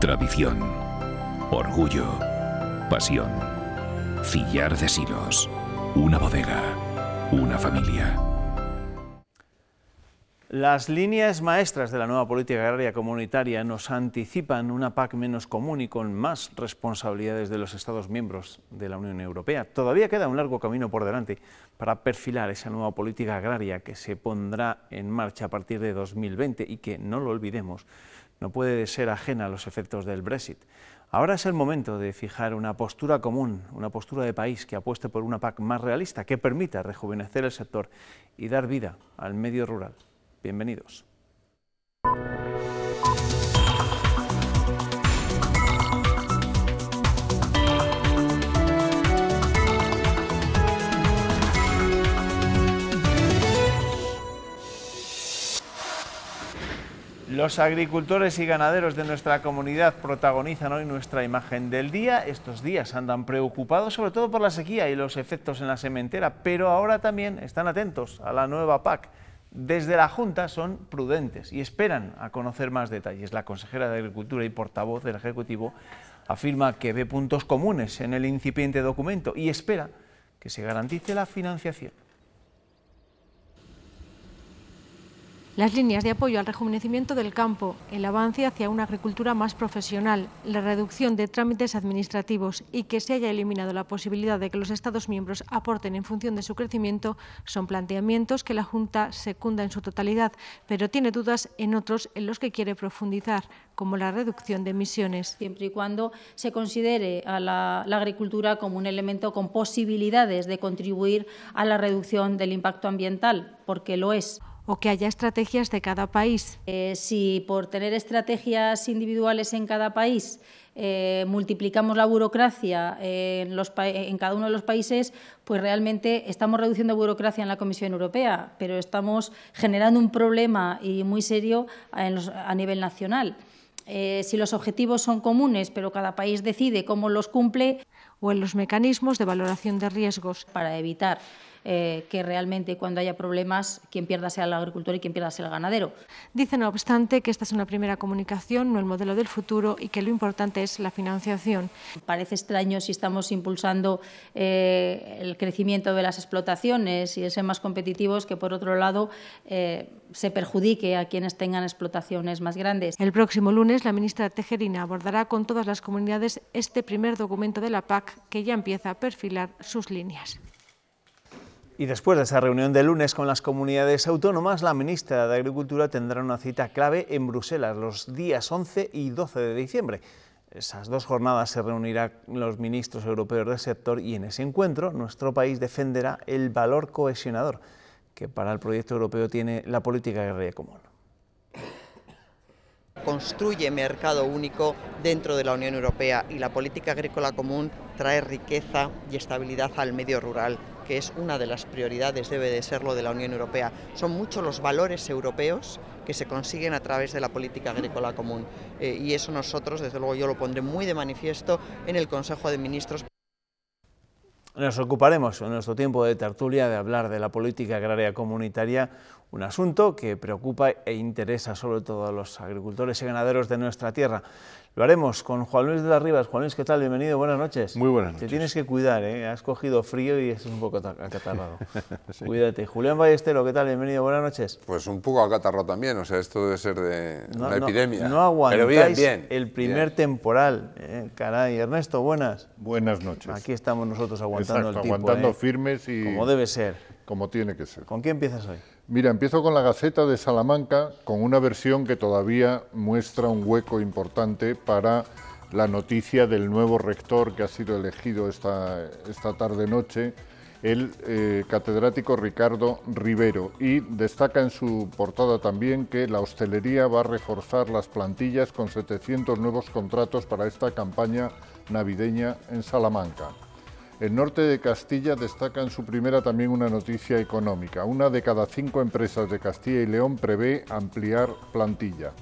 Tradición, orgullo, pasión, fillar de silos, una bodega, una familia. Las líneas maestras de la nueva política agraria comunitaria nos anticipan una PAC menos común y con más responsabilidades de los Estados miembros de la Unión Europea. Todavía queda un largo camino por delante para perfilar esa nueva política agraria que se pondrá en marcha a partir de 2020 y que, no lo olvidemos, no puede ser ajena a los efectos del Brexit. Ahora es el momento de fijar una postura común, una postura de país que apueste por una PAC más realista, que permita rejuvenecer el sector y dar vida al medio rural. Bienvenidos. Los agricultores y ganaderos de nuestra comunidad protagonizan hoy nuestra imagen del día. Estos días andan preocupados sobre todo por la sequía y los efectos en la sementera, pero ahora también están atentos a la nueva PAC. Desde la Junta son prudentes y esperan a conocer más detalles. La consejera de Agricultura y portavoz del Ejecutivo afirma que ve puntos comunes en el incipiente documento y espera que se garantice la financiación. las líneas de apoyo al rejuvenecimiento del campo, el avance hacia una agricultura más profesional, la reducción de trámites administrativos y que se haya eliminado la posibilidad de que los Estados miembros aporten en función de su crecimiento son planteamientos que la Junta secunda en su totalidad, pero tiene dudas en otros en los que quiere profundizar, como la reducción de emisiones. Siempre y cuando se considere a la, agricultura como un elemento con posibilidades de contribuir a la reducción del impacto ambiental, porque lo es o que haya estrategias de cada país. Eh, si por tener estrategias individuales en cada país eh, multiplicamos la burocracia en, cada uno de los países, pues realmente estamos reduciendo burocracia en la Comisión Europea, pero estamos generando un problema y muy serio a nivel nacional. Eh, si los objetivos son comunes, pero cada país decide cómo los cumple. O en los mecanismos de valoración de riesgos. Para evitar eh, que realmente cuando haya problemas quien pierda sea el agricultor y quien pierda sea el ganadero. Dice, no obstante, que esta es una primera comunicación, no el modelo del futuro y que lo importante es la financiación. Parece extraño si estamos impulsando eh, el crecimiento de las explotaciones y ser más competitivos que, por otro lado, eh, se perjudique a quienes tengan explotaciones más grandes. El próximo lunes, la ministra Tejerina abordará con todas las comunidades este primer documento de la PAC que ya empieza a perfilar sus líneas. Y después de esa reunión de lunes con las comunidades autónomas, la ministra de Agricultura tendrá una cita clave en Bruselas los días 11 y 12 de diciembre. Esas dos jornadas se reunirán los ministros europeos del sector y en ese encuentro nuestro país defenderá el valor cohesionador que para el proyecto europeo tiene la política agraria común construye mercado único dentro de la Unión Europea y la política agrícola común trae riqueza y estabilidad al medio rural que es una de las prioridades, debe de serlo, de la Unión Europea. Son muchos los valores europeos que se consiguen a través de la política agrícola común. Eh, y eso nosotros, desde luego yo lo pondré muy de manifiesto en el Consejo de Ministros. Nos ocuparemos en nuestro tiempo de tertulia de hablar de la política agraria comunitaria, un asunto que preocupa e interesa sobre todo a los agricultores y ganaderos de nuestra tierra. Lo haremos con Juan Luis de las Rivas. Juan Luis, ¿qué tal? Bienvenido, buenas noches. Muy buenas noches. Te tienes que cuidar, ¿eh? has cogido frío y estás un poco acatarrado. Cuídate. Julián Ballestero, ¿qué tal? Bienvenido, buenas noches. Pues un poco acatarrado también, o sea, esto debe ser de una epidemia. No aguantáis Pero bien, el primer temporal. ¿eh? Caray, Ernesto, buenas. Buenas noches. Aquí estamos nosotros aguantando el tipo. aguantando ¿eh? firmes y... Como debe ser. Como tiene que ser. ¿Con qué empiezas hoy? Mira, empiezo con la Gaceta de Salamanca, con una versión que todavía muestra un hueco importante para la noticia del nuevo rector que ha sido elegido esta, tarde-noche, el eh, catedrático Ricardo Rivero y destaca en su portada también que la hostelería va a reforzar las plantillas con 700 nuevos contratos para esta campaña navideña en Salamanca. El norte de Castilla destaca en su primera también una noticia económica. Una de cada cinco empresas de Castilla y León prevé ampliar plantilla.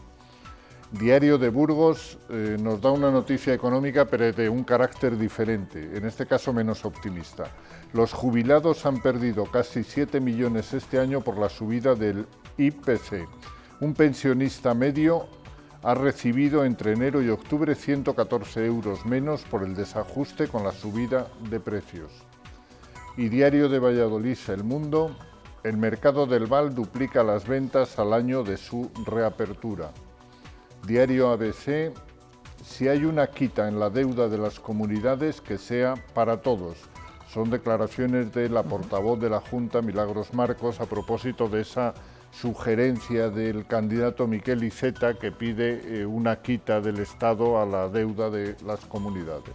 Diario de Burgos eh, nos da una noticia económica pero de un carácter diferente, en este caso menos optimista. Los jubilados han perdido casi 7 millones este año por la subida del IPC. Un pensionista medio ha recibido entre enero y octubre 114 euros menos por el desajuste con la subida de precios. Y Diario de Valladolid El Mundo, el mercado del Val duplica las ventas al año de su reapertura. Diario ABC, si hay una quita en la deuda de las comunidades, que sea para todos. Son declaraciones de la portavoz de la Junta, Milagros Marcos, a propósito de esa sugerencia del candidato Miquel Iceta que pide eh, una quita del Estado a la deuda de las comunidades.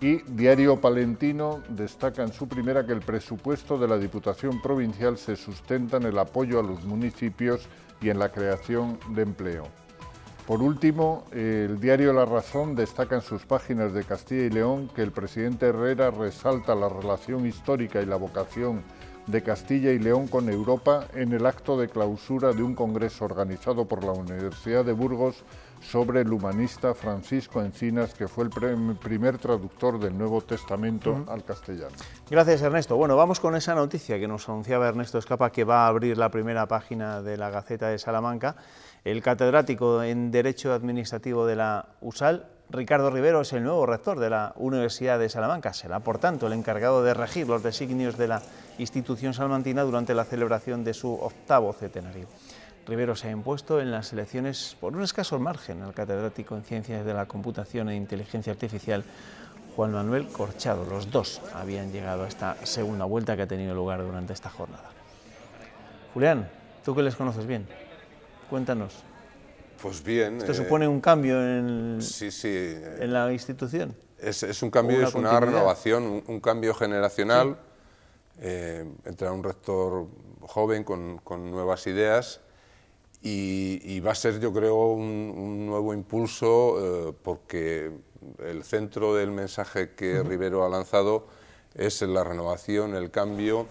Y Diario Palentino destaca en su primera que el presupuesto de la Diputación Provincial se sustenta en el apoyo a los municipios y en la creación de empleo. Por último, el diario La Razón destaca en sus páginas de Castilla y León que el presidente Herrera resalta la relación histórica y la vocación de Castilla y León con Europa en el acto de clausura de un congreso organizado por la Universidad de Burgos sobre el humanista Francisco Encinas, que fue el primer traductor del Nuevo Testamento al castellano. Gracias, Ernesto. Bueno, vamos con esa noticia que nos anunciaba Ernesto Escapa, que va a abrir la primera página de la Gaceta de Salamanca. El catedrático en Derecho Administrativo de la USAL, Ricardo Rivero es el nuevo rector de la Universidad de Salamanca. Será, por tanto, el encargado de regir los designios de la institución salmantina durante la celebración de su octavo centenario. Rivero se ha impuesto en las elecciones por un escaso margen al catedrático en Ciencias de la Computación e Inteligencia Artificial, Juan Manuel Corchado. Los dos habían llegado a esta segunda vuelta que ha tenido lugar durante esta jornada. Julián, tú que les conoces bien, cuéntanos, pues bien. ¿Esto eh, supone un cambio en, sí, eh, en la institución? Es, un cambio, es una renovación, un, cambio generacional. Eh, entre entra un rector joven con, nuevas ideas y, va a ser, yo creo, un, nuevo impulso porque el centro del mensaje que Rivero ha lanzado es la renovación, el cambio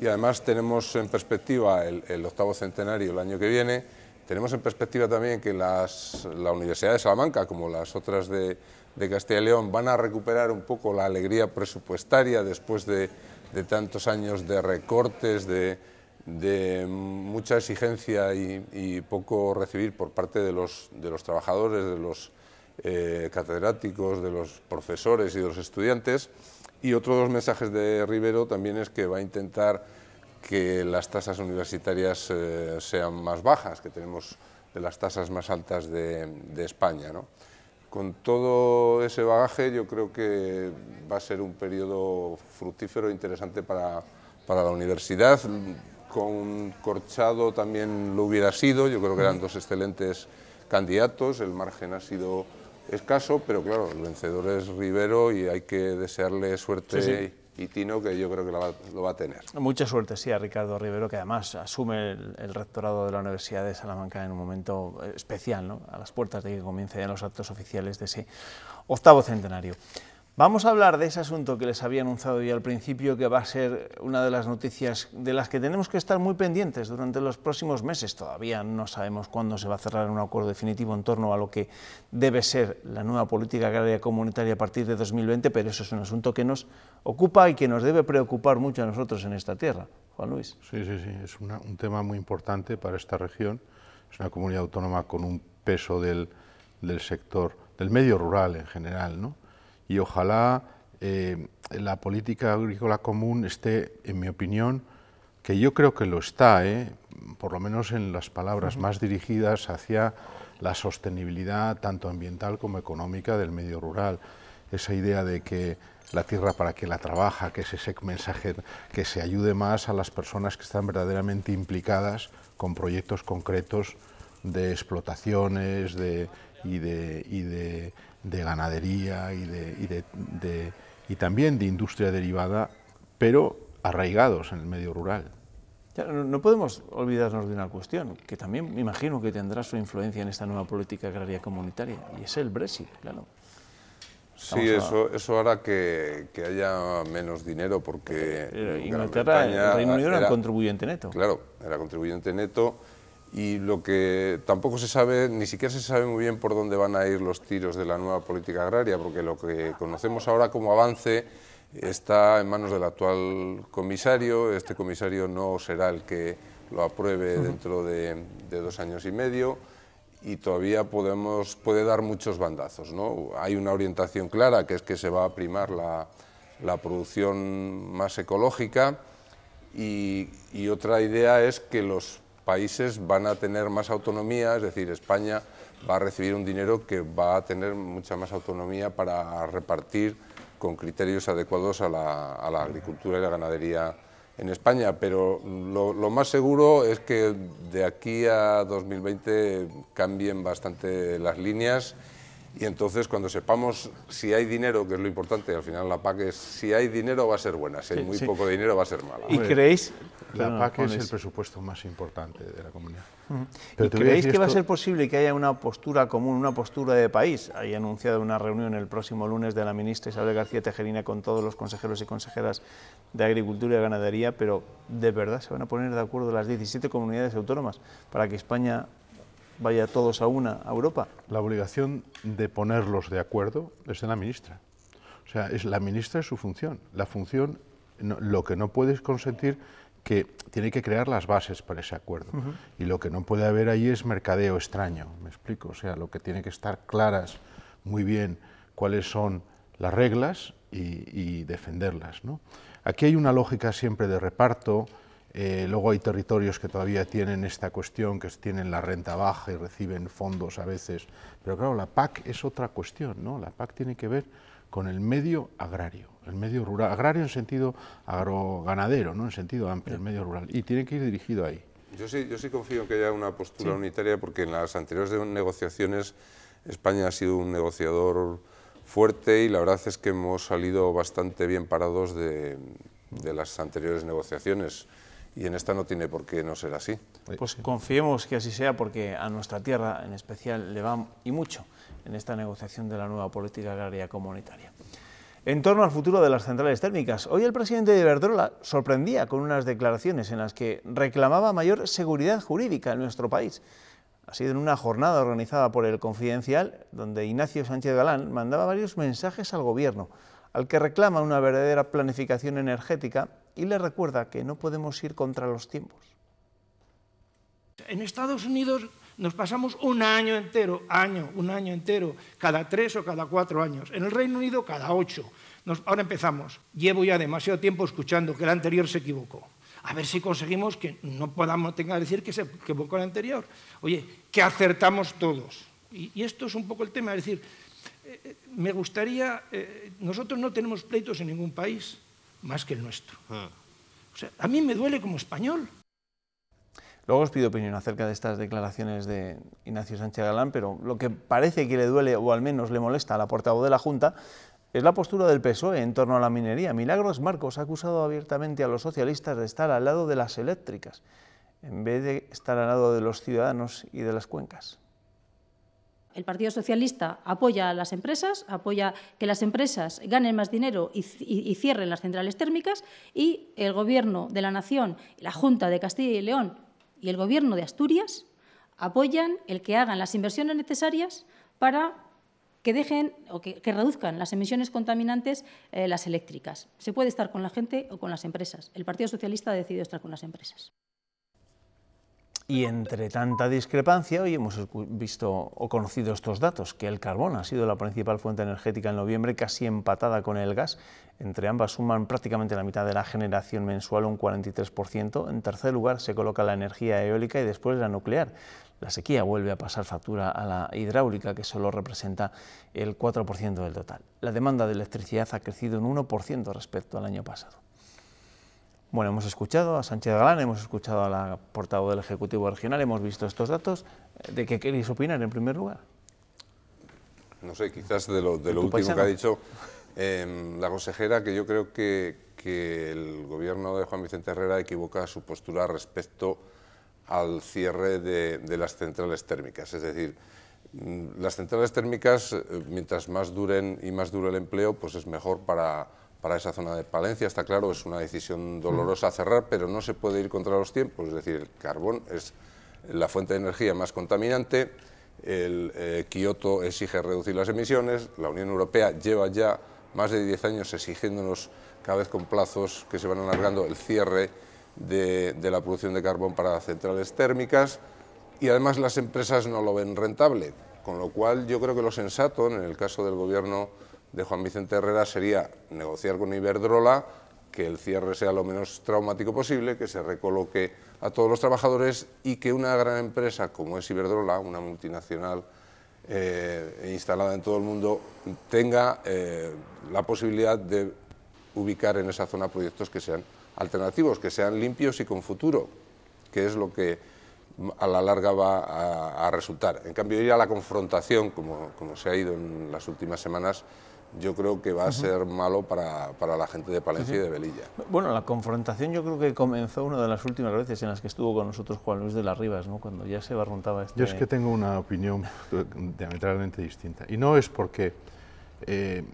y además tenemos en perspectiva el octavo centenario el año que viene tenemos en perspectiva también que la Universidad de Salamanca, como las otras de, Castilla y León, van a recuperar un poco la alegría presupuestaria después de, tantos años de recortes, de, mucha exigencia y, poco recibir por parte de los, trabajadores, de los eh, catedráticos, de los profesores y de los estudiantes. Y otro de los mensajes de Rivero también es que va a intentar que las tasas universitarias eh, sean más bajas, que tenemos de las tasas más altas de, España. ¿no? Con todo ese bagaje yo creo que va a ser un periodo fructífero e interesante para, para la universidad. Con Corchado también lo hubiera sido, yo creo que eran dos excelentes candidatos, el margen ha sido escaso, pero claro, el vencedor es Rivero y hay que desearle suerte y Tino, que yo creo que lo va, a tener. Mucha suerte, sí, a Ricardo Rivero, que además asume el, rectorado de la Universidad de Salamanca en un momento eh, especial, ¿no? a las puertas de que comiencen los actos oficiales de ese octavo centenario. Vamos a hablar de ese asunto que les había anunciado ya al principio, que va a ser una de las noticias de las que tenemos que estar muy pendientes durante los próximos meses. Todavía no sabemos cuándo se va a cerrar un acuerdo definitivo en torno a lo que debe ser la nueva política agraria comunitaria a partir de 2020, pero eso es un asunto que nos ocupa y que nos debe preocupar mucho a nosotros en esta tierra. Juan Luis. Sí, sí, sí, es un tema muy importante para esta región. Es una comunidad autónoma con un peso del, del sector, del medio rural en general, ¿no? y ojalá eh, la política agrícola común esté, en mi opinión, que yo creo que lo está, eh, por lo menos en las palabras más dirigidas hacia la sostenibilidad tanto ambiental como económica del medio rural. Esa idea de que la tierra para que la trabaja, que es ese mensaje, que se ayude más a las personas que están verdaderamente implicadas con proyectos concretos de explotaciones de, y de de ganadería y, de, y, también de industria derivada, pero arraigados en el medio rural. No podemos olvidarnos de una cuestión, que también me imagino que tendrá su influencia en esta nueva política agraria comunitaria, y es el Brexit, claro. sí, eso, hará que, haya menos dinero porque... Eh, eh, Inglaterra, el Reino Unido era, era, contribuyente neto. Claro, era contribuyente neto y lo que tampoco se sabe, ni siquiera se sabe muy bien por dónde van a ir los tiros de la nueva política agraria, porque lo que conocemos ahora como avance está en manos del actual comisario, este comisario no será el que lo apruebe dentro de, dos años y medio, y todavía podemos, puede dar muchos bandazos. ¿no? Hay una orientación clara, que es que se va a primar la, producción más ecológica, y otra idea es que los países van a tener más autonomía, es decir, España va a recibir un dinero que va a tener mucha más autonomía para repartir con criterios adecuados a la, agricultura y la ganadería en España, pero lo, lo, más seguro es que de aquí a 2020 cambien bastante las líneas y entonces cuando sepamos si hay dinero, que es lo importante, al final la PAC es si hay dinero va a ser buena, si hay muy poco dinero va a ser mala. ¿Y creéis? La PAC es el presupuesto más importante de la comunidad. ¿Y creéis que va a ser posible que haya una postura común, una postura de país? Hay anunciado una reunión el próximo lunes de la ministra Isabel García Tejerina con todos los consejeros y consejeras de Agricultura y Ganadería, pero ¿de verdad se van a poner de acuerdo las 17 comunidades autónomas para que España vaya todos a una a Europa. La obligación de ponerlos de acuerdo es de la ministra. O sea, es la ministra es su función. La función, lo que no puedes consentir que tiene que crear las bases para ese acuerdo. Y lo que no puede haber ahí es mercadeo extraño, me explico. O sea, lo que tiene que estar claras muy bien cuáles son las reglas y, defenderlas. ¿no? Aquí hay una lógica siempre de reparto, eh, luego hay territorios que todavía tienen esta cuestión, que tienen la renta baja y reciben fondos a veces. Pero claro, la PAC es otra cuestión, ¿no? La PAC tiene que ver con el medio agrario, el medio rural, agrario en sentido agroganadero, ¿no? En sentido amplio, el medio rural. Y tiene que ir dirigido ahí. Yo sí, yo sí confío en que haya una postura unitaria porque en las anteriores negociaciones España ha sido un negociador fuerte y la verdad es que hemos salido bastante bien parados de, de las anteriores negociaciones y en esta no tiene por qué no ser así. Pues confiemos que así sea porque a nuestra tierra en especial le va y mucho en esta negociación de la nueva política agraria comunitaria. En torno al futuro de las centrales térmicas, hoy el presidente de Iberdrola sorprendía con unas declaraciones en las que reclamaba mayor seguridad jurídica en nuestro país. Ha sido en una jornada organizada por el Confidencial, donde Ignacio Sánchez Galán mandaba varios mensajes al gobierno al que reclama una verdadera planificación energética y le recuerda que no podemos ir contra los tiempos. En Estados Unidos nos pasamos un año entero, año, un año entero, cada tres o cada cuatro años. En el Reino Unido, cada ocho. ahora empezamos. Llevo ya demasiado tiempo escuchando que el anterior se equivocó. A ver si conseguimos que no podamos tenga que decir que se equivocó el anterior. Oye, que acertamos todos. Y, y esto es un poco el tema, es decir, eh, eh, me gustaría, eh, nosotros no tenemos pleitos en ningún país más que el nuestro. Ah. a mí me duele como español. Luego os pido opinión acerca de estas declaraciones de Ignacio Sánchez Galán, pero lo que parece que le duele o al menos le molesta a la portavoz de la Junta es la postura del PSOE en torno a la minería. Milagros Marcos ha acusado abiertamente a los socialistas de estar al lado de las eléctricas, en vez de estar al lado de los ciudadanos y de las cuencas el Partido Socialista apoya a las empresas, apoya que las empresas ganen más dinero y, cierren las centrales térmicas y el Gobierno de la Nación, la Junta de Castilla y León y el Gobierno de Asturias apoyan el que hagan las inversiones necesarias para que dejen o que, reduzcan las emisiones contaminantes eh, las eléctricas. Se puede estar con la gente o con las empresas. El Partido Socialista ha decidido estar con las empresas. Y entre tanta discrepancia, hoy hemos visto o conocido estos datos, que el carbón ha sido la principal fuente energética en noviembre, casi empatada con el gas. Entre ambas suman prácticamente la mitad de la generación mensual, un 43%. En tercer lugar se coloca la energía eólica y después la nuclear. La sequía vuelve a pasar factura a la hidráulica, que solo representa el 4% del total. La demanda de electricidad ha crecido un 1% respecto al año pasado. Bueno, hemos escuchado a Sánchez Galán, hemos escuchado a la portavoz del Ejecutivo Regional, hemos visto estos datos. ¿De qué queréis opinar en primer lugar? No sé, quizás de lo, último que ha dicho em, la consejera, que yo creo que, el gobierno de Juan Vicente Herrera equivoca su postura respecto al cierre de, de, las centrales térmicas. Es decir, mm, las centrales térmicas, eh, mientras más duren y más dure el empleo, pues es mejor para para esa zona de Palencia. Está claro, es una decisión mm. dolorosa cerrar, pero no se puede ir contra los tiempos. Es decir, el carbón es la fuente de energía más contaminante, el eh, Kioto exige reducir las emisiones, la Unión Europea lleva ya más de 10 años exigiéndonos cada vez con plazos que se van alargando el cierre de, de la producción de carbón para centrales térmicas y además las empresas no lo ven rentable, con lo cual yo creo que lo sensato en el caso del gobierno de Juan Vicente Herrera sería negociar con Iberdrola que el cierre sea lo menos traumático posible, que se recoloque a todos los trabajadores y que una gran empresa como es Iberdrola, una multinacional eh, instalada en todo el mundo, tenga eh, la posibilidad de ubicar en esa zona proyectos que sean alternativos, que sean limpios y con futuro, que es lo que a la larga va a, resultar. En cambio, ir a la confrontación, como se ha ido en las últimas semanas, yo creo que va a ser malo para, para la gente de Palencia y de Belilla. Bueno, la confrontación yo creo que comenzó una de las últimas veces en las que estuvo con nosotros Juan Luis de las Rivas, ¿no? cuando ya se barruntaba este... Yo es que tengo una opinión diametralmente distinta, y no es porque eh,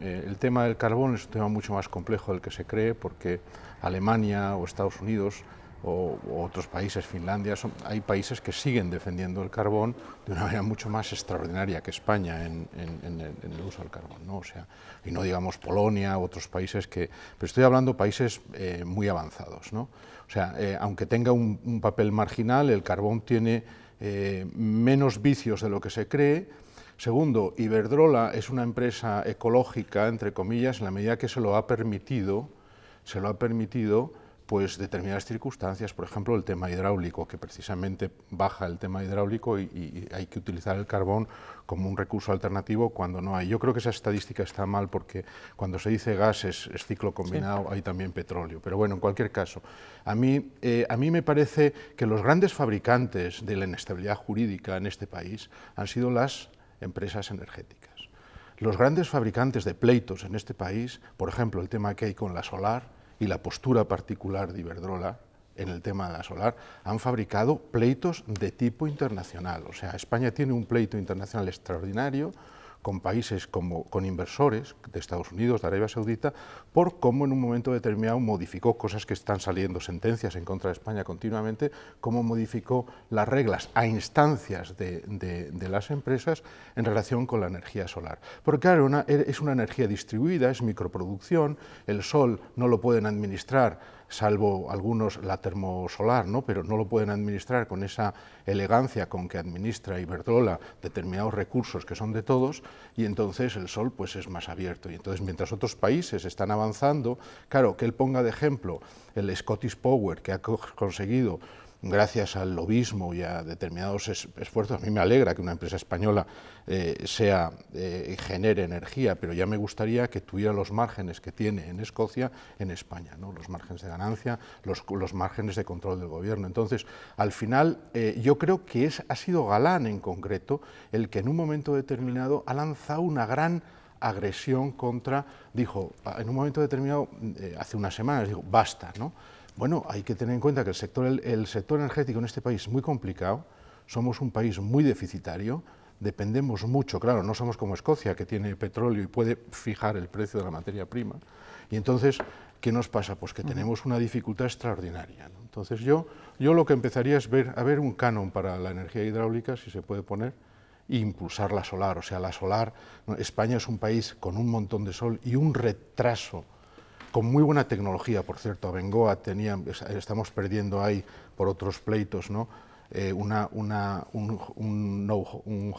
eh, el tema del carbón es un tema mucho más complejo del que se cree, porque Alemania o Estados Unidos o, otros países, Finlandia, hay países que siguen defendiendo el carbón de una manera mucho más extraordinaria que España en, el, uso del carbón, ¿no? O sea, y no digamos Polonia, otros países que... Pero estoy hablando países eh, muy avanzados, O sea, eh, aunque tenga un, papel marginal, el carbón tiene eh, menos vicios de lo que se cree, Segundo, Iberdrola es una empresa ecológica, entre comillas, en la medida que se lo ha permitido, se lo ha permitido pues determinadas circunstancias, por ejemplo el tema hidráulico, que precisamente baja el tema hidráulico y, hay que utilizar el carbón como un recurso alternativo cuando no hay. Yo creo que esa estadística está mal porque cuando se dice gas es, ciclo combinado, hay también petróleo. Pero bueno, en cualquier caso, a mí, eh, a mí me parece que los grandes fabricantes de la inestabilidad jurídica en este país han sido las empresas energéticas. Los grandes fabricantes de pleitos en este país, por ejemplo, el tema que hay con la solar, y la postura particular de Iberdrola en el tema de la solar, han fabricado pleitos de tipo internacional. O sea, España tiene un pleito internacional extraordinario con países como con inversores de Estados Unidos, de Arabia Saudita, por cómo en un momento determinado modificó cosas que están saliendo sentencias en contra de España continuamente, cómo modificó las reglas a instancias de, las empresas en relación con la energía solar. Porque claro, es una energía distribuida, es microproducción, el sol no lo pueden administrar salvo algunos la termosolar, ¿no? pero no lo pueden administrar con esa elegancia con que administra Iberdrola determinados recursos que son de todos, y entonces el sol pues, es más abierto. Y entonces, mientras otros países están avanzando, claro, que él ponga de ejemplo el Scottish Power, que ha conseguido gracias al lobismo y a determinados esfuerzos. A mí me alegra que una empresa española eh, sea, eh, genere energía, pero ya me gustaría que tuviera los márgenes que tiene en Escocia, en España, ¿no? los márgenes de ganancia, los, márgenes de control del gobierno. Entonces, al final, eh, yo creo que es, ha sido Galán en concreto el que en un momento determinado ha lanzado una gran agresión contra, dijo, en un momento determinado, hace unas semanas, digo, basta, ¿no? Bueno, hay que tener en cuenta que el sector, el, sector energético en este país es muy complicado, somos un país muy deficitario, dependemos mucho, claro, no somos como Escocia, que tiene petróleo y puede fijar el precio de la materia prima. Y entonces, ¿qué nos pasa? Pues que tenemos una dificultad extraordinaria. Entonces yo, yo lo que empezaría es ver, a ver un canon para la energía hidráulica, si se puede poner, e impulsar la solar. O sea, la solar, España es un país con un montón de sol y un retraso con muy buena tecnología, por cierto. Bengoa tenían. estamos perdiendo ahí por otros pleitos, ¿no? Eh, una, una, un, un,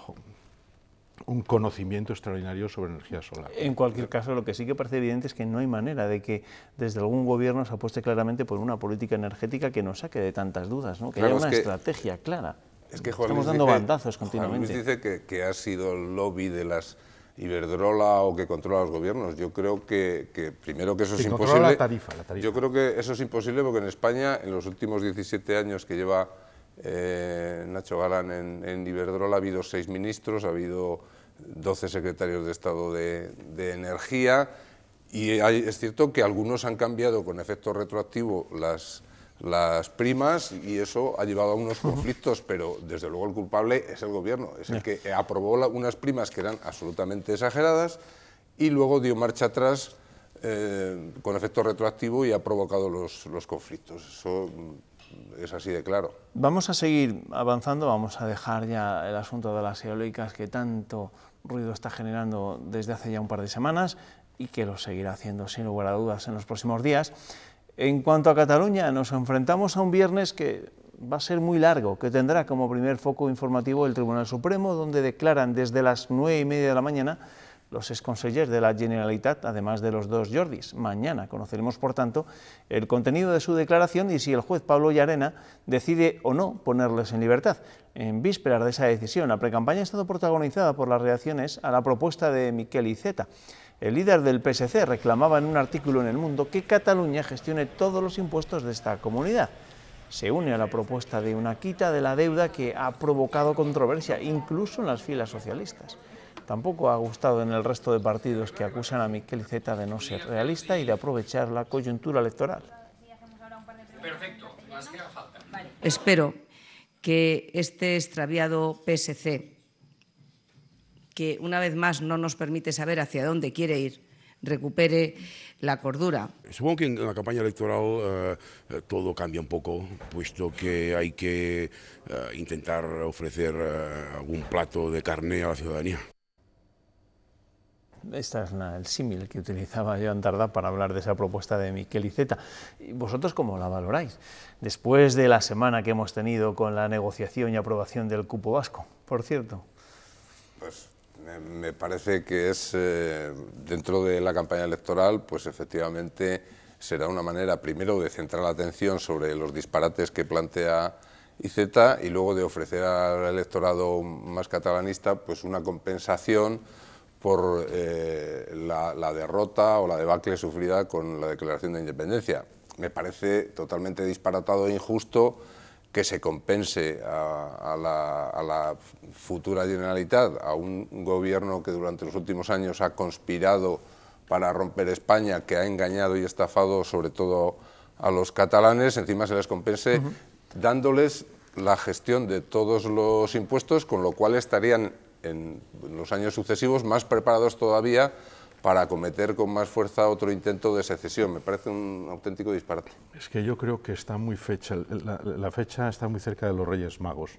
conocimiento extraordinario sobre energía solar. En cualquier caso, lo que sí que parece evidente es que no hay manera de que desde algún gobierno se apueste claramente por una política energética que nos saque de tantas dudas, ¿no? que haya una estrategia clara. Estamos dando bandazos continuamente. Juan Luis dice que ha sido el lobby de las Iberdrola o que controla los gobiernos. Yo creo que, primero que eso es imposible. Yo creo que eso es imposible porque en España, en los últimos 17 años que lleva eh, Nacho Galán en, Iberdrola, ha habido seis ministros, ha habido 12 secretarios de Estado de, Energía y es cierto que algunos han cambiado con efecto retroactivo las las primas y eso ha llevado a unos conflictos, pero desde luego el culpable es el gobierno, es el que aprobó unas primas que eran absolutamente exageradas y luego dio marcha atrás eh, con efecto retroactivo y ha provocado los, los conflictos. Eso mm, es así de claro. Vamos a seguir avanzando, vamos a dejar ya el asunto de las eólicas que tanto ruido está generando desde hace ya un par de semanas y que lo seguirá haciendo sin lugar a dudas en los próximos días. En cuanto a Cataluña, nos enfrentamos a un viernes que va a ser muy largo, que tendrá como primer foco informativo el Tribunal Supremo, donde declaran desde las nueve y media de la mañana los exconsellers de la Generalitat, además de los dos Jordis. Mañana conoceremos, por tanto, el contenido de su declaración y si el juez Pablo Llarena decide o no ponerles en libertad. En vísperas de esa decisión, la precampaña ha estado protagonizada por las reacciones a la propuesta de Miquel Iceta. El líder del PSC reclamaba en un artículo en El Mundo que Cataluña gestione todos los impuestos de esta comunidad. Se une a la propuesta de una quita de la deuda que ha provocado controversia, incluso en las filas socialistas. Tampoco ha gustado en el resto de partidos que acusan a Miquel Zeta de no ser realista y de aprovechar la coyuntura electoral. Espero que este extraviado PSC que una vez más no nos permite saber hacia dónde quiere ir, recupere la cordura. Supongo que en la campaña electoral eh, eh, todo cambia un poco, puesto que hay que eh, intentar ofrecer algún plato de carne a la ciudadanía. Esta es el símil que utilizaba Joan Tardá para hablar de esa propuesta de Miquel Y ¿Vosotros cómo la valoráis? Después de la semana que hemos tenido con la negociación y aprobación del cupo vasco, por cierto. Pues me parece que es, eh, dentro de la campaña electoral, pues efectivamente será una manera primero de centrar la atención sobre los disparates que plantea IZ y luego de ofrecer al electorado más catalanista pues una compensación por eh, la, la, derrota o la debacle sufrida con la declaración de independencia. Me parece totalmente disparatado e injusto que se compense a, la, futura Generalitat, a un gobierno que durante los últimos años ha conspirado para romper España, que ha engañado y estafado sobre todo a los catalanes, encima se les compense dándoles la gestión de todos los impuestos, con lo cual estarían en los años sucesivos más preparados todavía para acometer con más fuerza otro intento de secesión. Me parece un auténtico disparate. Es que yo creo que está muy fecha, la, fecha está muy cerca de los Reyes Magos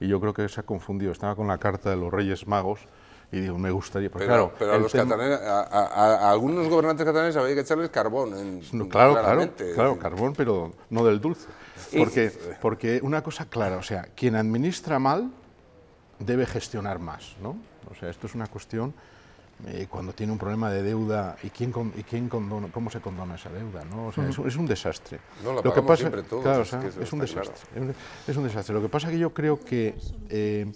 y yo creo que se ha confundido. Estaba con la carta de los Reyes Magos y digo, me gustaría. Pues pero, claro, a, los catalanes, a, algunos gobernantes catalanes había que echarles carbón. claro, claro, claro, carbón, pero no del dulce. Porque, porque una cosa clara, o sea, quien administra mal debe gestionar más, ¿no? O sea, esto es una cuestión eh, cuando tiene un problema de deuda y quién cómo se condona esa deuda, ¿no? es, un desastre. Lo que pasa, es, que un desastre. Es un desastre. Lo que pasa que yo creo que eh,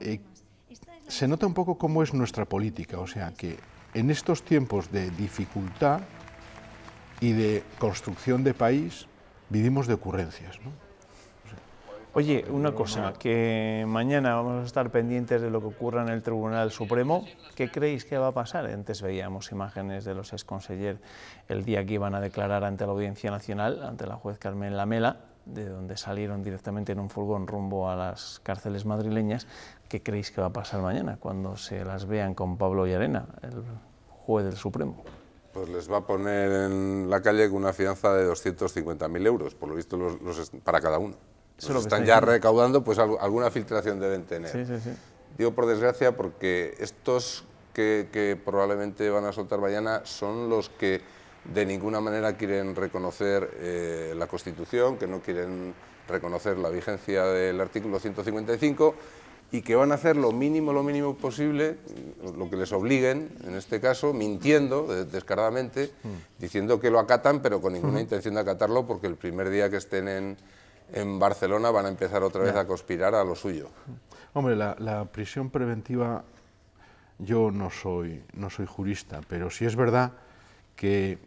eh, se nota un poco cómo es nuestra política, o sea que en estos tiempos de dificultad y de construcción de país vivimos de ocurrencias, Oye, una cosa, que mañana vamos a estar pendientes de lo que ocurra en el Tribunal Supremo. ¿Qué creéis que va a pasar? Antes veíamos imágenes de los exconseller el día que iban a declarar ante la Audiencia Nacional, ante la juez Carmen Lamela, de donde salieron directamente en un furgón rumbo a las cárceles madrileñas. ¿Qué creéis que va a pasar mañana cuando se las vean con Pablo y Arena, el juez del Supremo? Pues les va a poner en la calle con una fianza de 250.000 euros, por lo visto, para cada uno. Pues están ya recaudando, pues alguna filtración deben tener. Sí, Digo por desgracia porque estos que, probablemente van a soltar bayana son los que de ninguna manera quieren reconocer eh, la Constitución, que no quieren reconocer la vigencia del artículo 155 y que van a hacer lo mínimo, lo mínimo posible, lo que les obliguen, en este caso, mintiendo descaradamente, mm. diciendo que lo acatan, pero con ninguna intención de acatarlo, porque el primer día que estén en, en Barcelona van a empezar otra vez a conspirar a lo suyo. Hombre, la, prisión preventiva, yo no soy, no soy jurista, pero sí es verdad que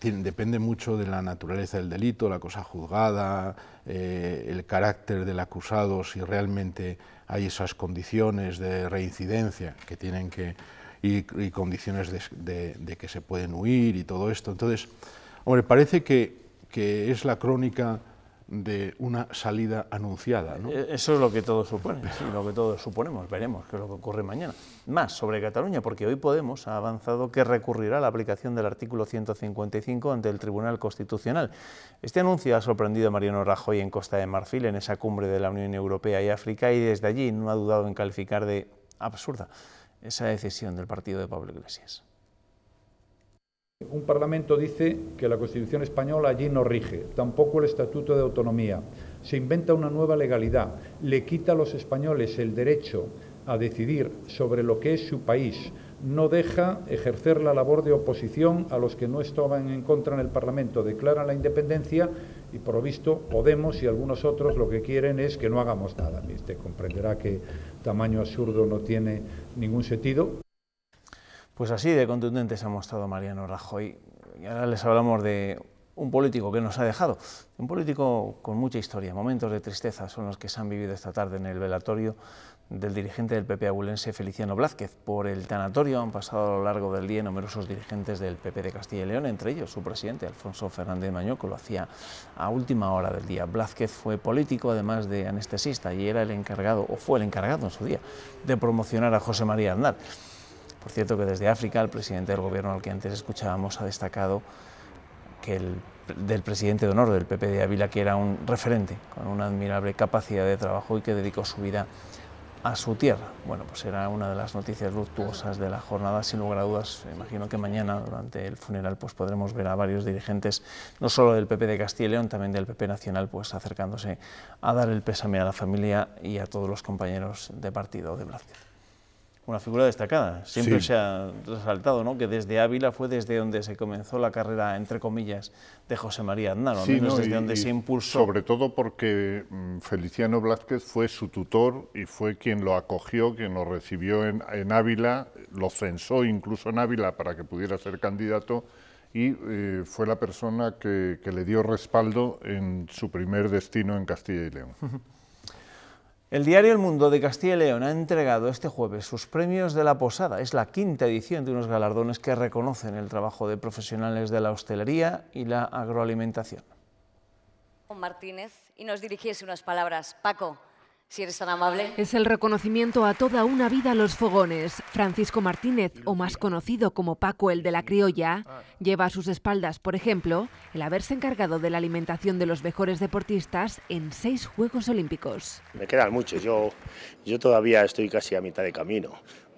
depende mucho de la naturaleza del delito, la cosa juzgada, eh, el carácter del acusado, si realmente hay esas condiciones de reincidencia que tienen que y, condiciones de, de, que se pueden huir y todo esto. Entonces, hombre, parece que, que es la crónica de una salida anunciada. E, eso es lo que todos suponen, lo que todos suponemos, veremos qué es lo que ocurre mañana. Más sobre Cataluña, porque hoy Podemos ha avanzado que recurrirá a la aplicación del artículo 155 ante el Tribunal Constitucional. Este anuncio ha sorprendido a Mariano Rajoy en Costa de Marfil, en esa cumbre de la Unión Europea y África, y desde allí no ha dudado en calificar de absurda esa decisión del partido de Pablo Iglesias. Un Parlamento dice que la Constitución española allí no rige, tampoco el Estatuto de Autonomía. Se inventa una nueva legalidad, le quita a los españoles el derecho a decidir sobre lo que es su país, no deja ejercer la labor de oposición a los que no estaban en contra en el Parlamento, declara la independencia y por lo visto Podemos y algunos otros lo que quieren es que no hagamos nada. Usted comprenderá que tamaño absurdo no tiene ningún sentido. Pues así de contundente se ha mostrado Mariano Rajoy. Y ahora les hablamos de un político que nos ha dejado, un político con mucha historia. Momentos de tristeza son los que se han vivido esta tarde en el velatorio del dirigente del PP abulense Feliciano Blázquez. Por el tanatorio han pasado a lo largo del día numerosos dirigentes del PP de Castilla y León, entre ellos su presidente Alfonso Fernández que lo hacía a última hora del día. Blázquez fue político, además de anestesista, y era el encargado, o fue el encargado en su día, de promocionar a José María Aznar. Por cierto que desde África el presidente del gobierno al que antes escuchábamos ha destacado que el del presidente de honor del PP de Ávila, que era un referente con una admirable capacidad de trabajo y que dedicó su vida a su tierra. Bueno, pues era una de las noticias luctuosas de la jornada, sin lugar a dudas. Imagino que mañana, durante el funeral, pues podremos ver a varios dirigentes, no solo del PP de Castilla y León, también del PP Nacional, pues acercándose a dar el pésame a la familia y a todos los compañeros de partido de Blázquez una figura destacada. Siempre se ha resaltado ¿no? que desde Ávila fue desde donde se comenzó la carrera, entre comillas, de José María Aznar, desde donde se impulsó. Sobre todo porque mm, Feliciano Blázquez fue su tutor y fue quien lo acogió, quien lo recibió en, Ávila, lo censó incluso en Ávila para que pudiera ser candidato y eh, fue la persona que le dio respaldo en su primer destino en Castilla y León. El diario El Mundo de Castilla y León ha entregado este jueves sus premios de la Posada. Es la quinta edición de unos galardones que reconocen el trabajo de profesionales de la hostelería y la agroalimentación. Martínez y nos dirigiese unas palabras. Paco, eres amable. Es el reconocimiento a toda una vida a los fogones. Francisco Martínez, o más conocido como Paco el de la Criolla, lleva a sus espaldas, por ejemplo, el haberse encargado de la alimentación de los mejores deportistas en seis Juegos Olímpicos. Me quedan muchos, yo, yo todavía estoy casi a mitad de camino.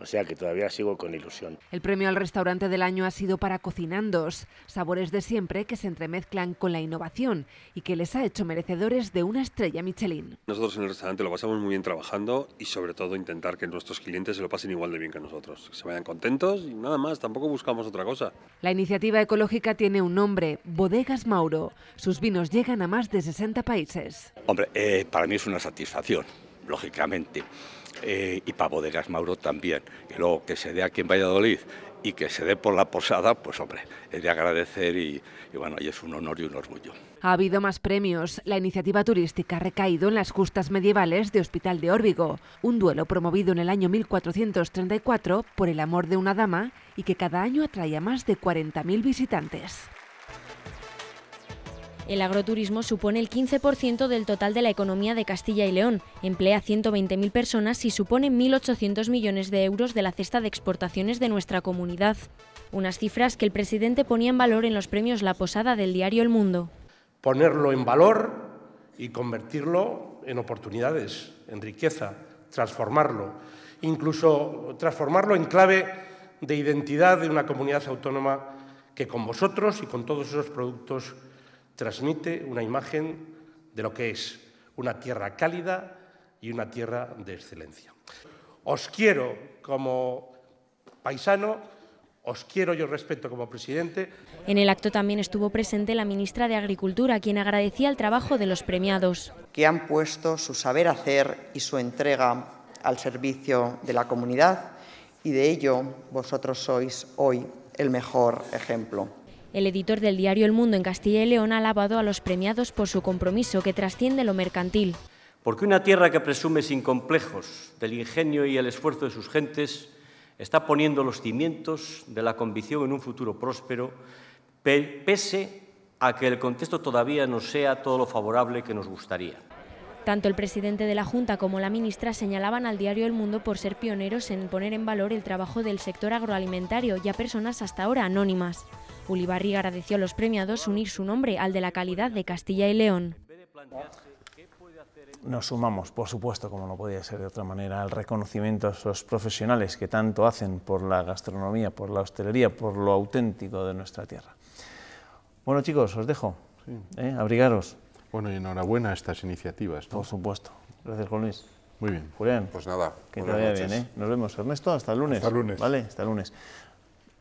O sea que todavía sigo con ilusión. El premio al restaurante del año ha sido para Cocinandos, sabores de siempre que se entremezclan con la innovación y que les ha hecho merecedores de una estrella Michelin. Nosotros en el restaurante lo pasamos muy bien trabajando y sobre todo intentar que nuestros clientes se lo pasen igual de bien que nosotros, que se vayan contentos y nada más, tampoco buscamos otra cosa. La iniciativa ecológica tiene un nombre, Bodegas Mauro. Sus vinos llegan a más de 60 países. Hombre, eh, para mí es una satisfacción, lógicamente. Eh, y para Bodegas Mauro también. que luego que se dé aquí en Valladolid y que se dé por la posada, pues hombre, es de agradecer y, bueno, es un honor y un orgullo. Ha habido más premios. La iniciativa turística ha recaído en las justas medievales de Hospital de Órbigo, un duelo promovido en el año 1434 por el amor de una dama y que cada año atrae a más de 40.000 visitantes. El agroturismo supone el 15% del total de la economía de Castilla y León, emplea 120.000 personas y supone 1.800 millones de euros de la cesta de exportaciones de nuestra comunidad. Unas cifras que el presidente ponía en valor en los premios La Posada del diario El Mundo. Ponerlo en valor y convertirlo en oportunidades, en riqueza, transformarlo, incluso transformarlo en clave de identidad de una comunidad autónoma que con vosotros y con todos esos productos transmite una imagen de lo que es una tierra cálida y una tierra de excelencia. Os quiero como paisano, os quiero y respeto como presidente. En el acto también estuvo presente la ministra de Agricultura, quien agradecía el trabajo de los premiados. Que han puesto su saber hacer y su entrega al servicio de la comunidad y de ello vosotros sois hoy el mejor ejemplo. El editor del diario El Mundo en Castilla y León ha alabado a los premiados por su compromiso que trasciende lo mercantil. Porque una tierra que presume sin complejos del ingenio y el esfuerzo de sus gentes está poniendo los cimientos de la convicción en un futuro próspero, pese a que el contexto todavía no sea todo lo favorable que nos gustaría. Tanto el presidente de la Junta como la ministra señalaban al diario El Mundo por ser pioneros en poner en valor el trabajo del sector agroalimentario y a personas hasta ahora anónimas. Ulibarri agradeció a los premiados unir su nombre al de la calidad de Castilla y León. Nos sumamos, por supuesto, como no podía ser de otra manera, al reconocimiento a esos profesionales que tanto hacen por la gastronomía, por la hostelería, por lo auténtico de nuestra tierra. Bueno, chicos, os dejo. ¿eh? Abrigaros. Bueno, y enhorabuena a estas iniciativas. Por supuesto. Gracias, Juan Luis. Muy bien. Julián. Pues nada. Que te vaya bien, ¿eh? Nos vemos, Ernesto. Hasta el lunes. Hasta el lunes. Vale, hasta el lunes.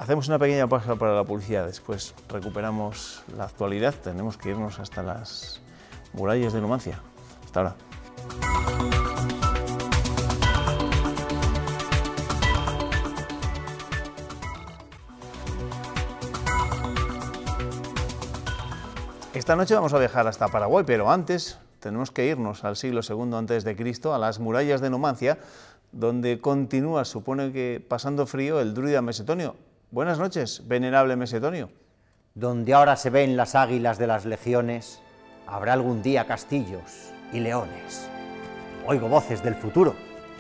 Hacemos una pequeña pausa para la publicidad, después recuperamos la actualidad, tenemos que irnos hasta las murallas de Numancia. Hasta ahora. Esta noche vamos a viajar hasta Paraguay, pero antes tenemos que irnos al siglo II Cristo a las murallas de Numancia, donde continúa, supone que pasando frío, el druida mesetonio, Buenas noches, venerable Mesetonio. Donde ahora se ven las águilas de las legiones, habrá algún día castillos y leones. Oigo voces del futuro.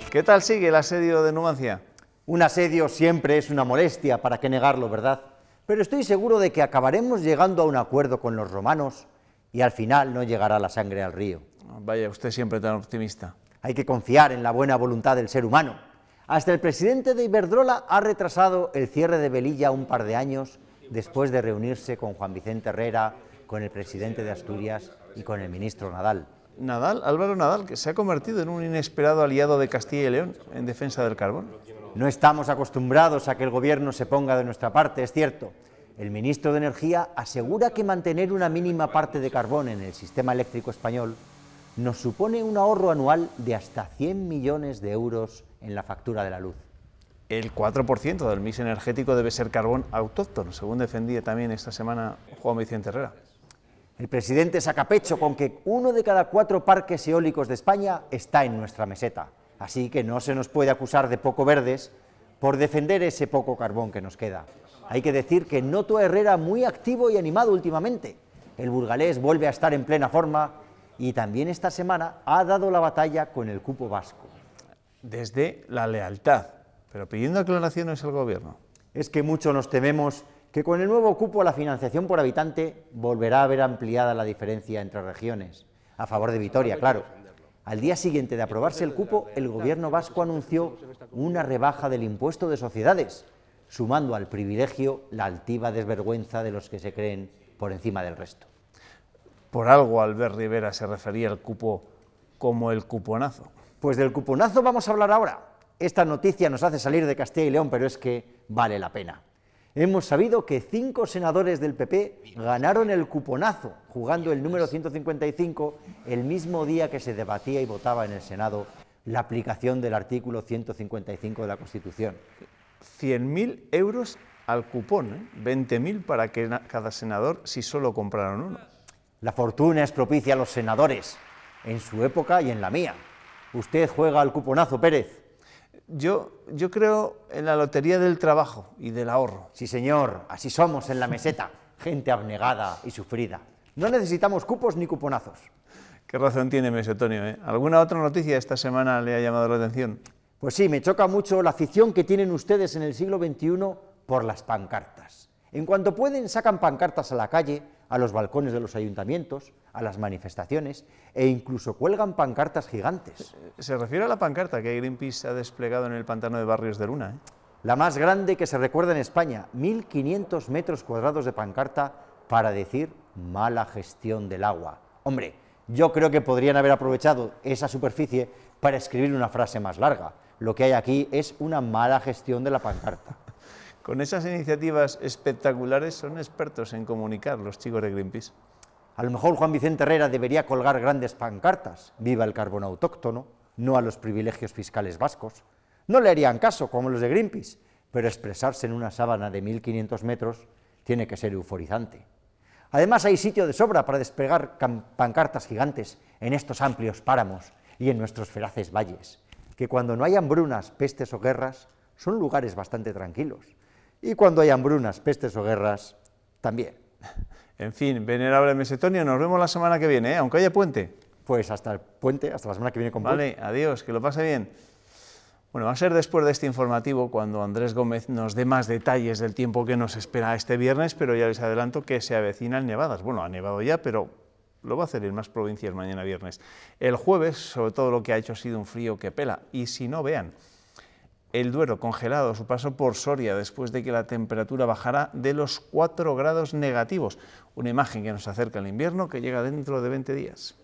¿Qué tal sigue el asedio de Numancia? Un asedio siempre es una molestia, para qué negarlo, ¿verdad? Pero estoy seguro de que acabaremos llegando a un acuerdo con los romanos y al final no llegará la sangre al río. Vaya, usted siempre tan optimista. Hay que confiar en la buena voluntad del ser humano hasta el presidente de Iberdrola ha retrasado el cierre de Belilla un par de años después de reunirse con Juan Vicente Herrera, con el presidente de Asturias y con el ministro Nadal. Nadal, Álvaro Nadal, que se ha convertido en un inesperado aliado de Castilla y León en defensa del carbón. No estamos acostumbrados a que el gobierno se ponga de nuestra parte, es cierto. El ministro de Energía asegura que mantener una mínima parte de carbón en el sistema eléctrico español nos supone un ahorro anual de hasta 100 millones de euros en la factura de la luz. El 4% del mix energético debe ser carbón autóctono, según defendía también esta semana Juan Vicente Herrera. El presidente saca pecho con que uno de cada cuatro parques eólicos de España está en nuestra meseta. Así que no se nos puede acusar de poco verdes por defender ese poco carbón que nos queda. Hay que decir que noto a Herrera muy activo y animado últimamente. El burgalés vuelve a estar en plena forma y también esta semana ha dado la batalla con el cupo vasco desde la lealtad, pero pidiendo aclaraciones al gobierno. Es que mucho nos tememos que con el nuevo cupo la financiación por habitante volverá a ver ampliada la diferencia entre regiones, a favor de Vitoria, claro. Al día siguiente de aprobarse el cupo, el gobierno vasco anunció una rebaja del impuesto de sociedades, sumando al privilegio la altiva desvergüenza de los que se creen por encima del resto. Por algo Albert Rivera se refería al cupo como el cuponazo. Pues del cuponazo vamos a hablar ahora. Esta noticia nos hace salir de Castilla y León, pero es que vale la pena. Hemos sabido que cinco senadores del PP ganaron el cuponazo, jugando el número 155 el mismo día que se debatía y votaba en el Senado la aplicación del artículo 155 de la Constitución. 100.000 euros al cupón, 20.000 ¿eh? para que cada senador si solo compraron uno. La fortuna es propicia a los senadores, en su época y en la mía. Usted juega al cuponazo, Pérez. Yo, yo creo en la lotería del trabajo y del ahorro. Sí, señor, así somos en la meseta, gente abnegada y sufrida. No necesitamos cupos ni cuponazos. Qué razón tiene Mesotonio, ¿eh? ¿Alguna otra noticia esta semana le ha llamado la atención? Pues sí, me choca mucho la afición que tienen ustedes en el siglo XXI por las pancartas. En cuanto pueden, sacan pancartas a la calle a los balcones de los ayuntamientos, a las manifestaciones e incluso cuelgan pancartas gigantes. Se refiere a la pancarta que Greenpeace ha desplegado en el pantano de Barrios de Luna. ¿eh? La más grande que se recuerda en España, 1.500 metros cuadrados de pancarta para decir mala gestión del agua. Hombre, yo creo que podrían haber aprovechado esa superficie para escribir una frase más larga. Lo que hay aquí es una mala gestión de la pancarta con esas iniciativas espectaculares son expertos en comunicar los chicos de Greenpeace. A lo mejor Juan Vicente Herrera debería colgar grandes pancartas, viva el carbón autóctono, no a los privilegios fiscales vascos. No le harían caso, como los de Greenpeace, pero expresarse en una sábana de 1.500 metros tiene que ser euforizante. Además hay sitio de sobra para despegar pancartas gigantes en estos amplios páramos y en nuestros feraces valles, que cuando no hay hambrunas, pestes o guerras, son lugares bastante tranquilos y cuando hay hambrunas, pestes o guerras, también. En fin, venerable Mesetonio, nos vemos la semana que viene, ¿eh? aunque haya puente. Pues hasta el puente, hasta la semana que viene con Vale, adiós, que lo pase bien. Bueno, va a ser después de este informativo cuando Andrés Gómez nos dé más detalles del tiempo que nos espera este viernes, pero ya les adelanto que se avecinan nevadas. Bueno, ha nevado ya, pero lo va a hacer en más provincias mañana viernes. El jueves, sobre todo lo que ha hecho ha sido un frío que pela, y si no, vean, el Duero congelado, su paso por Soria después de que la temperatura bajara de los 4 grados negativos, una imagen que nos acerca al invierno que llega dentro de 20 días.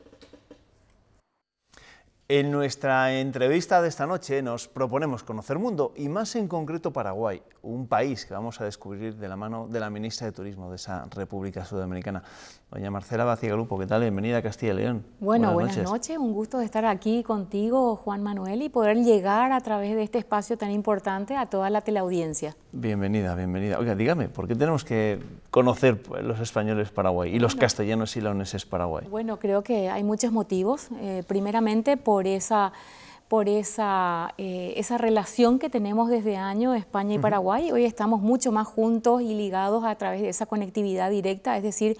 En nuestra entrevista de esta noche nos proponemos conocer mundo y más en concreto Paraguay, un país que vamos a descubrir de la mano de la ministra de Turismo de esa República Sudamericana. Doña Marcela Bacigalupo, ¿qué tal? Bienvenida a Castilla y León. Bueno, buenas, noches. un gusto de estar aquí contigo, Juan Manuel, y poder llegar a través de este espacio tan importante a toda la teleaudiencia. Bienvenida, bienvenida. Oiga, dígame, ¿por qué tenemos que conocer pues, los españoles Paraguay y los castellanos y leoneses Paraguay? Bueno, creo que hay muchos motivos. Eh, primeramente, por por esa por esa, eh, esa relación que tenemos desde años España y Paraguay. Hoy estamos mucho más juntos y ligados a través de esa conectividad directa, es decir,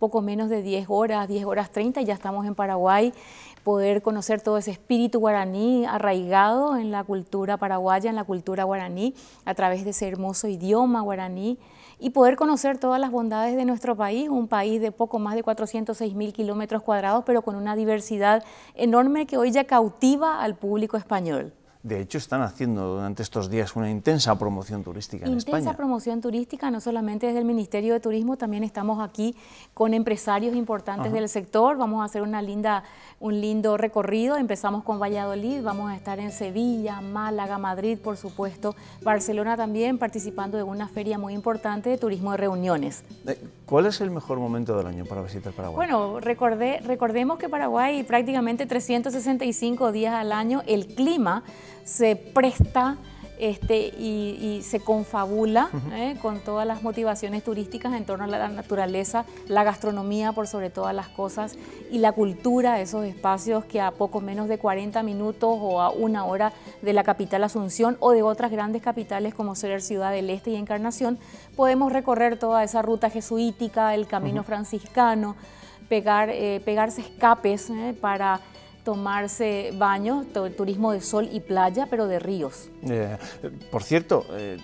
poco menos de 10 horas, 10 horas 30, ya estamos en Paraguay poder conocer todo ese espíritu guaraní arraigado en la cultura paraguaya, en la cultura guaraní, a través de ese hermoso idioma guaraní, y poder conocer todas las bondades de nuestro país, un país de poco más de 406 mil kilómetros cuadrados, pero con una diversidad enorme que hoy ya cautiva al público español. De hecho, están haciendo durante estos días una intensa promoción turística en España. Intensa promoción turística, no solamente desde el Ministerio de Turismo, también estamos aquí con empresarios importantes del sector. Vamos a hacer una linda, un lindo recorrido. Empezamos con Valladolid, vamos a estar en Sevilla, Málaga, Madrid, por supuesto, Barcelona también, participando de una feria muy importante de turismo de reuniones. Eh, ¿Cuál es el mejor momento del año para visitar Paraguay? Bueno, recordé, recordemos que Paraguay prácticamente 365 días al año, el clima se presta este, y, se confabula ¿eh? con todas las motivaciones turísticas en torno a la naturaleza, la gastronomía por sobre todas las cosas y la cultura de esos espacios que a poco menos de 40 minutos o a una hora de la capital Asunción o de otras grandes capitales como ser Ciudad del Este y Encarnación, podemos recorrer toda esa ruta jesuítica, el camino franciscano, pegar, eh, pegarse escapes ¿eh? para tomarse baños, turismo de sol y playa, pero de ríos. Eh, por cierto, eh,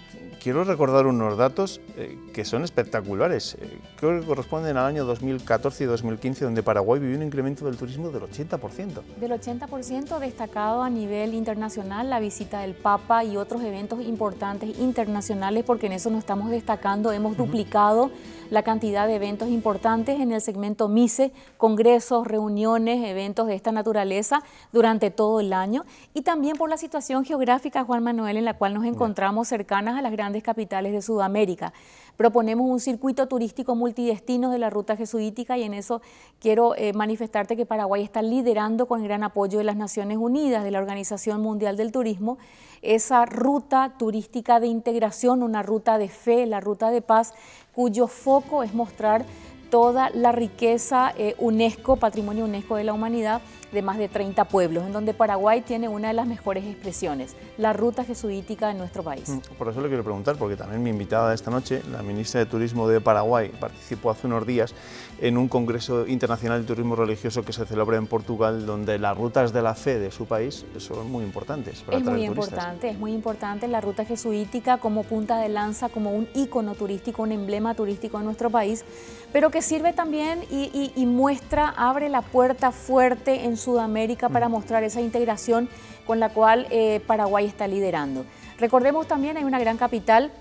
quiero recordar unos datos eh, que son espectaculares, eh, que corresponden al año 2014 y 2015, donde Paraguay vivió un incremento del turismo del 80%. Del 80% destacado a nivel internacional la visita del Papa y otros eventos importantes internacionales, porque en eso nos estamos destacando, hemos duplicado la cantidad de eventos importantes en el segmento MICE, congresos, reuniones, eventos de esta naturaleza durante todo el año, y también por la situación geográfica, Juan Manuel, en la cual nos encontramos cercanas a las grandes capitales de Sudamérica. Proponemos un circuito turístico multidestino de la ruta jesuítica y en eso quiero eh, manifestarte que Paraguay está liderando con el gran apoyo de las Naciones Unidas, de la Organización Mundial del Turismo, esa ruta turística de integración, una ruta de fe, la ruta de paz, cuyo foco es mostrar toda la riqueza eh, UNESCO, Patrimonio UNESCO de la Humanidad, de más de 30 pueblos, en donde Paraguay tiene una de las mejores expresiones, la ruta jesuítica en nuestro país. Mm, por eso le quiero preguntar, porque también mi invitada esta noche, la ministra de Turismo de Paraguay, participó hace unos días en un Congreso Internacional de Turismo Religioso que se celebra en Portugal, donde las rutas de la fe de su país son muy importantes para Es muy importante, es muy importante la ruta jesuítica como punta de lanza, como un icono turístico, un emblema turístico de nuestro país, pero que sirve también y, muestra, abre la puerta fuerte en Sudamérica para mm. mostrar esa integración con la cual eh, Paraguay está liderando. Recordemos también, hay una gran capital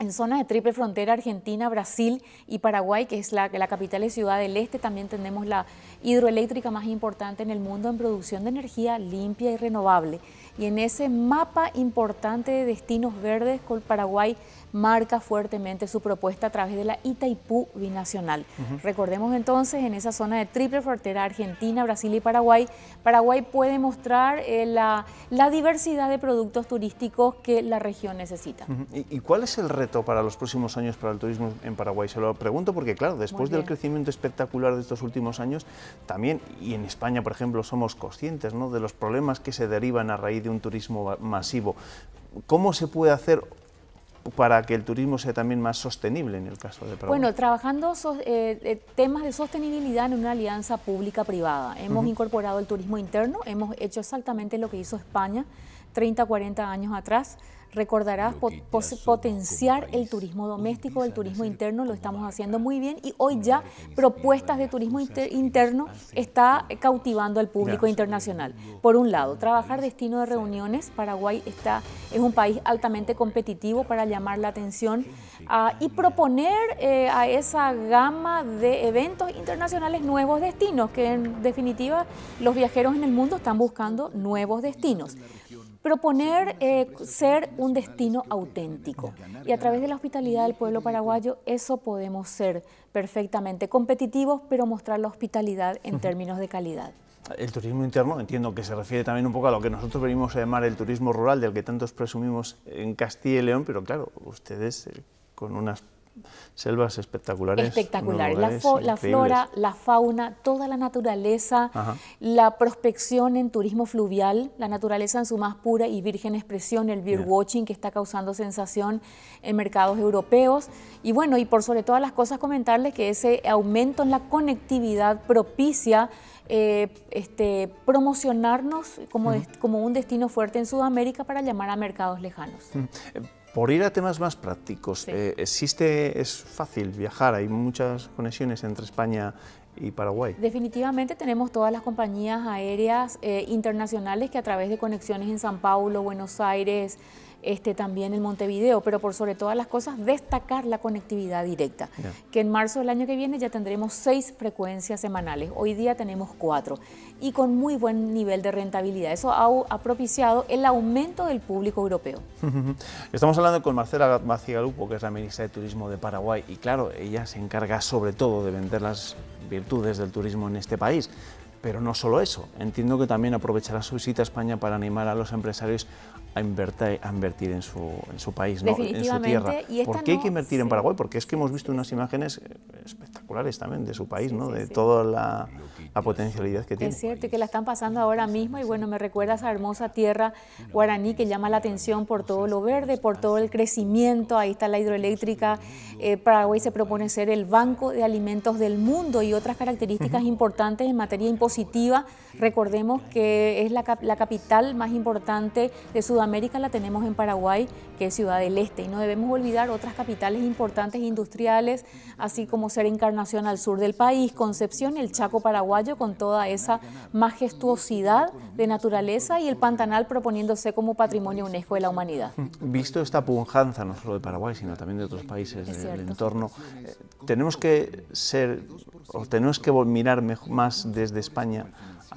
en zona de triple frontera, Argentina, Brasil y Paraguay, que es la, la capital y ciudad del este, también tenemos la hidroeléctrica más importante en el mundo en producción de energía limpia y renovable y en ese mapa importante de destinos verdes, con Paraguay marca fuertemente su propuesta a través de la Itaipú Binacional. Recordemos entonces, en esa zona de triple frontera Argentina, Brasil y Paraguay, Paraguay puede mostrar eh, la, diversidad de productos turísticos que la región necesita. ¿Y, cuál es el reto para los próximos años para el turismo en Paraguay? Se lo pregunto porque, claro, después del crecimiento espectacular de estos últimos años, también, y en España, por ejemplo, somos conscientes de los problemas que se derivan a raíz de un turismo masivo. ¿Cómo se puede hacer para que el turismo sea también más sostenible en el caso de Perú? Bueno, trabajando eh, eh, temas de sostenibilidad en una alianza pública-privada. Hemos incorporado el turismo interno, hemos hecho exactamente lo que hizo España 30, 40 años atrás. Recordarás potenciar el turismo doméstico, el turismo interno, lo estamos haciendo muy bien y hoy ya propuestas de turismo interno está cautivando al público internacional. Por un lado, trabajar destino de reuniones, Paraguay está, es un país altamente competitivo para llamar la atención Ah, y proponer eh, a esa gama de eventos internacionales nuevos destinos, que en definitiva los viajeros en el mundo están buscando nuevos destinos proponer eh, ser un destino auténtico. Y a través de la hospitalidad del pueblo paraguayo, eso podemos ser perfectamente competitivos, pero mostrar la hospitalidad en términos de calidad. El turismo interno entiendo que se refiere también un poco a lo que nosotros venimos a llamar el turismo rural, del que tantos presumimos en Castilla y León, pero claro, ustedes eh, con unas selvas espectaculares. Espectaculares. La, flora, la fauna, toda la naturaleza, la prospección en turismo fluvial, la naturaleza en su más pura y virgen expresión, el beer watching que está causando sensación en mercados europeos. Y bueno, y por sobre todas las cosas comentarles que ese aumento en la conectividad propicia eh, este, promocionarnos como, un destino fuerte en Sudamérica para llamar a mercados lejanos. Por ir a temas más prácticos, eh, existe, es fácil viajar, hay muchas conexiones entre España y Paraguay. Definitivamente tenemos todas las compañías aéreas eh, internacionales que a través de conexiones en San Paulo, Buenos Aires, este, también el Montevideo, pero por sobre todas las cosas destacar la conectividad directa, que en marzo del año que viene ya tendremos seis frecuencias semanales, hoy día tenemos cuatro, y con muy buen nivel de rentabilidad. Eso ha, propiciado el aumento del público europeo. Estamos hablando con Marcela Macigalupo, que es la ministra de Turismo de Paraguay, y claro, ella se encarga sobre todo de vender las virtudes del turismo en este país, pero no solo eso, entiendo que también aprovechará su visita a España para animar a los empresarios a invertir, en, su, en su país, ¿no? en su tierra. ¿Por qué hay que invertir en Paraguay? Porque es que hemos visto unas imágenes eh, espectaculares también de su país, ¿no? de toda la, potencialidad que tiene. Es cierto, que la están pasando ahora mismo. Y bueno, me recuerda a esa hermosa tierra guaraní que llama la atención por todo lo verde, por todo el crecimiento. Ahí está la hidroeléctrica. Eh, Paraguay se propone ser el banco de alimentos del mundo y otras características importantes en materia impositiva. Recordemos que es la, capital más importante de su américa la tenemos en Paraguay, que es Ciudad del Este, y no debemos olvidar otras capitales importantes industriales, así como ser Encarnación al sur del país, Concepción, el Chaco paraguayo con toda esa majestuosidad de naturaleza y el Pantanal proponiéndose como patrimonio UNESCO de la humanidad. Visto esta pujanza, no solo de Paraguay, sino también de otros países del entorno, eh, tenemos que ser, o tenemos que mirar más desde España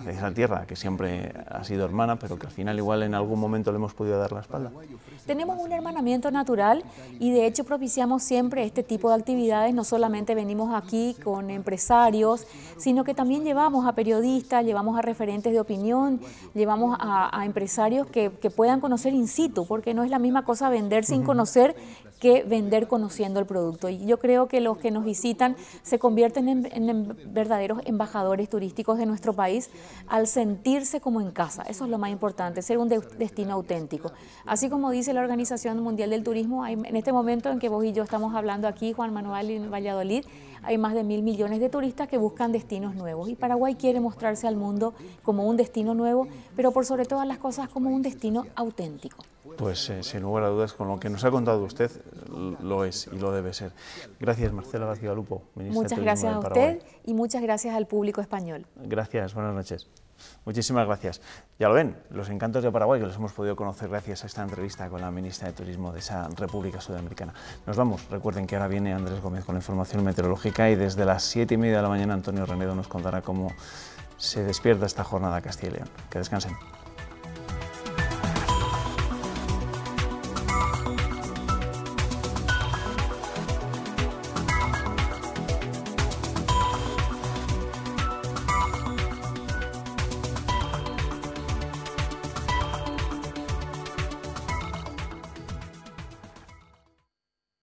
esa tierra que siempre ha sido hermana, pero que al final igual en algún momento le hemos podido dar la espalda. Tenemos un hermanamiento natural y de hecho propiciamos siempre este tipo de actividades, no solamente venimos aquí con empresarios, sino que también llevamos a periodistas, llevamos a referentes de opinión, llevamos a, empresarios que, puedan conocer in situ, porque no es la misma cosa vender sin conocer que vender conociendo el producto. Y yo creo que los que nos visitan se convierten en, verdaderos embajadores turísticos de nuestro país al sentirse como en casa. Eso es lo más importante, ser un destino auténtico. Así como dice la Organización Mundial del Turismo, en este momento en que vos y yo estamos hablando aquí, Juan Manuel en Valladolid, hay más de mil millones de turistas que buscan destinos nuevos y Paraguay quiere mostrarse al mundo como un destino nuevo, pero por sobre todas las cosas como un destino auténtico. Pues eh, sin lugar a dudas, con lo que nos ha contado usted, lo es y lo debe ser. Gracias, Marcela García Lupo, ministra Muchas gracias a usted y muchas gracias al público español. Gracias, buenas noches. Muchísimas gracias. Ya lo ven, los encantos de Paraguay que los hemos podido conocer gracias a esta entrevista con la ministra de Turismo de esa República Sudamericana. Nos vamos, recuerden que ahora viene Andrés Gómez con la información meteorológica y desde las 7 y media de la mañana Antonio Renedo nos contará cómo se despierta esta jornada Castilla y León. Que descansen.